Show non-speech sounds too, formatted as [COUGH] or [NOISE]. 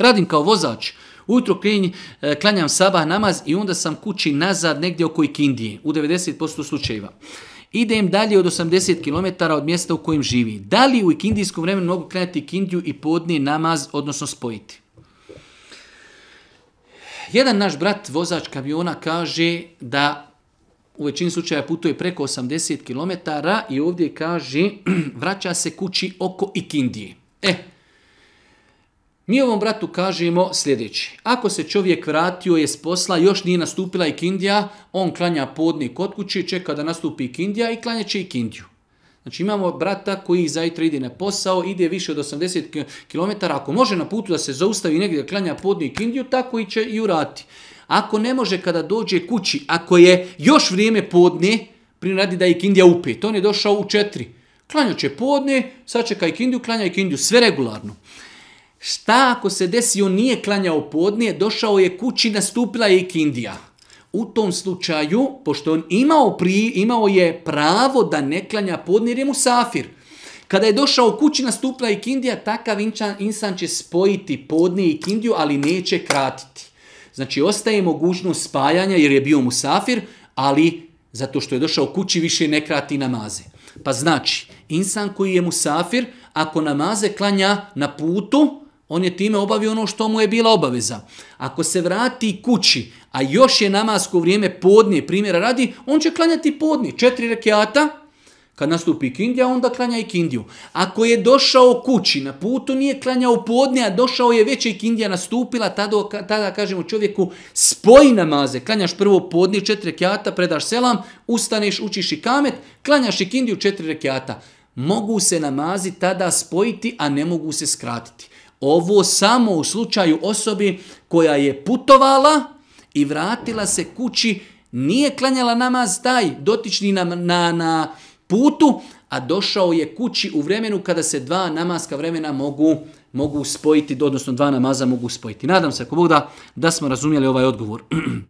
Radim kao vozač. Ujutro klinj, e, klanjam sabah namaz i onda sam kući nazad negdje oko Ikindije, u 90% slučajeva. Idem dalje od 80 km od mjesta u kojem živi. Da li u ikindijskom vremenu mogu klanjati Ikindiju i podni namaz, odnosno spojiti? Jedan naš brat, vozač kamiona, kaže da u većini slučaja putuje preko 80 km i ovdje kaže [CLEARS THROAT] vraća se kući oko Ikindije. E, eh, Mi ovom bratu kažemo sljedeći. Ako se čovjek vratio je s posla, još nije nastupila ikindija, on klanja podni kod kući, čeka da nastupi ikindija i klanja će ikindiju. Znači imamo brata koji zajutra ide na posao, ide više od 80 km, ako može na putu da se zaustavi negdje da klanja podni ikindiju, tako i će i urati. Ako ne može kada dođe kući, ako je još vrijeme podne, prinadi da je ikindija u pet, on je došao u četiri. Klanja će podne, sad čeka ikindiju, klanja ikindiju, sve regularno. Šta ako se desi, on nije klanjao podnije, došao je kući, nastupila je ik Indija. U tom slučaju, pošto on imao, pri, imao je pravo da ne klanja podnije, jer je mu safir. Kada je došao kući, nastupila je ik Indija, takav insan, insan će spojiti podnije i Indiju, ali neće kratiti. Znači, ostaje mogućnost spajanja jer je bio mu safir, ali zato što je došao kući više ne krati namaze. Pa znači, insan koji je mu safir, ako namaze klanja na putu, On je time obavio ono što mu je bila obaveza. Ako se vrati kući, a još je namasko vrijeme podnije, primjera radi, on će klanjati podnije. Četiri rekiata, kad nastupi kindija, onda klanja i kindiju. Ako je došao kući, na putu nije klanjao podnije, a došao je već i kindija nastupila, tada, tada kažemo čovjeku, spoji namaze, klanjaš prvo podnije, četiri rekiata, predaš selam, ustaneš, učiš i kamet, klanjaš i kindiju, četiri rekiata. Mogu se namazi tada spojiti, a ne mogu se skratiti. Ovo samo u slučaju osobi koja je putovala i vratila se kući, nije klanjala namaz taj dotični na, na, na putu, a došao je kući u vremenu kada se dva namaska vremena mogu mogu spojiti, odnosno dva namaza mogu spojiti. Nadam se, ako Bog da, da smo razumijeli ovaj odgovor. [CLEARS THROAT]